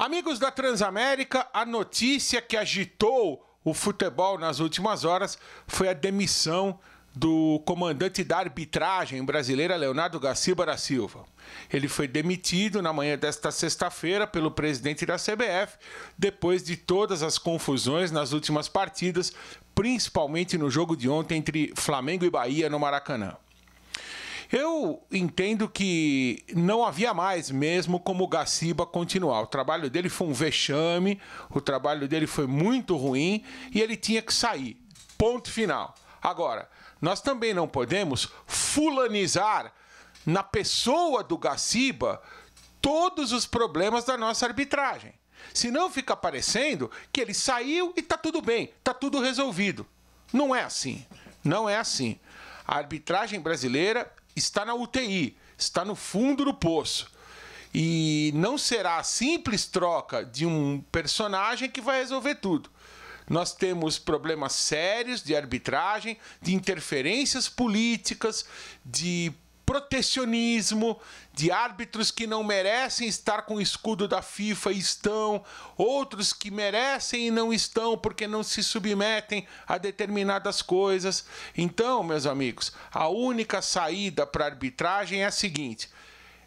Amigos da Transamérica, a notícia que agitou o futebol nas últimas horas foi a demissão do comandante da arbitragem brasileira, Leonardo Gaciba da Silva. Ele foi demitido na manhã desta sexta-feira pelo presidente da CBF, depois de todas as confusões nas últimas partidas, principalmente no jogo de ontem entre Flamengo e Bahia no Maracanã. Eu entendo que não havia mais mesmo como o Gaciba continuar. O trabalho dele foi um vexame, o trabalho dele foi muito ruim e ele tinha que sair. Ponto final. Agora, nós também não podemos fulanizar na pessoa do Gaciba todos os problemas da nossa arbitragem. Senão fica parecendo que ele saiu e tá tudo bem, tá tudo resolvido. Não é assim. Não é assim. A arbitragem brasileira está na UTI, está no fundo do poço. E não será a simples troca de um personagem que vai resolver tudo. Nós temos problemas sérios de arbitragem, de interferências políticas, de protecionismo, de árbitros que não merecem estar com o escudo da FIFA e estão, outros que merecem e não estão porque não se submetem a determinadas coisas. Então, meus amigos, a única saída para arbitragem é a seguinte: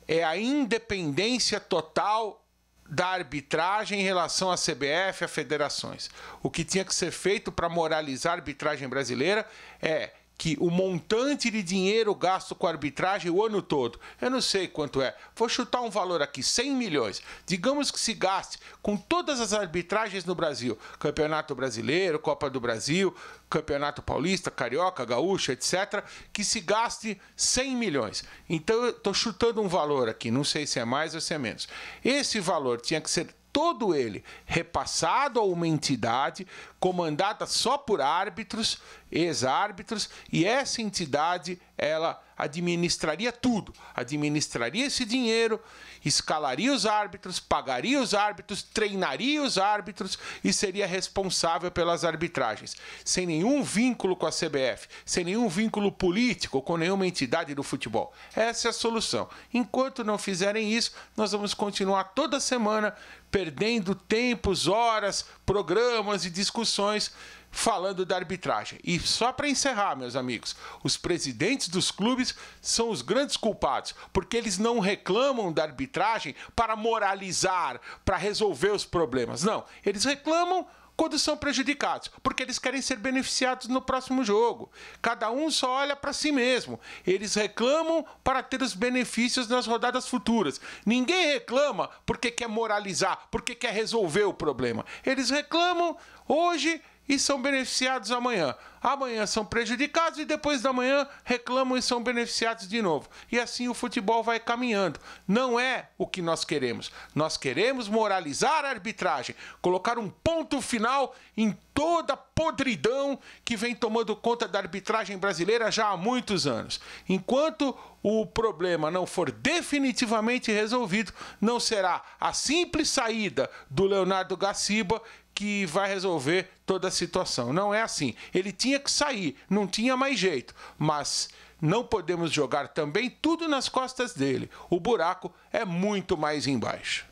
é a independência total da arbitragem em relação à CBF, a federações. O que tinha que ser feito para moralizar a arbitragem brasileira é que o montante de dinheiro gasto com arbitragem o ano todo, eu não sei quanto é, vou chutar um valor aqui, 100 milhões. Digamos que se gaste com todas as arbitragens no Brasil, Campeonato Brasileiro, Copa do Brasil, Campeonato Paulista, Carioca, Gaúcha, etc., que se gaste 100 milhões. Então eu estou chutando um valor aqui, não sei se é mais ou se é menos. Esse valor tinha que ser todo ele repassado a uma entidade comandada só por árbitros ex-árbitros, e essa entidade ela administraria tudo, administraria esse dinheiro, escalaria os árbitros, pagaria os árbitros, treinaria os árbitros e seria responsável pelas arbitragens, sem nenhum vínculo com a CBF, sem nenhum vínculo político com nenhuma entidade do futebol. Essa é a solução. Enquanto não fizerem isso, nós vamos continuar toda semana perdendo tempos, horas, programas e discussões falando da arbitragem. E só para encerrar, meus amigos, os presidentes dos clubes são os grandes culpados, porque eles não reclamam da arbitragem para moralizar, para resolver os problemas. Não, eles reclamam quando são prejudicados, porque eles querem ser beneficiados no próximo jogo. Cada um só olha para si mesmo. Eles reclamam para ter os benefícios nas rodadas futuras. Ninguém reclama porque quer moralizar, porque quer resolver o problema. Eles reclamam hoje e são beneficiados amanhã. Amanhã são prejudicados e depois da manhã reclamam e são beneficiados de novo. E assim o futebol vai caminhando. Não é o que nós queremos. Nós queremos moralizar a arbitragem, colocar um ponto final em toda a podridão que vem tomando conta da arbitragem brasileira já há muitos anos. Enquanto o problema não for definitivamente resolvido, não será a simples saída do Leonardo Gaciba que vai resolver toda a situação. Não é assim. Ele tinha que sair, não tinha mais jeito. Mas não podemos jogar também tudo nas costas dele. O buraco é muito mais embaixo.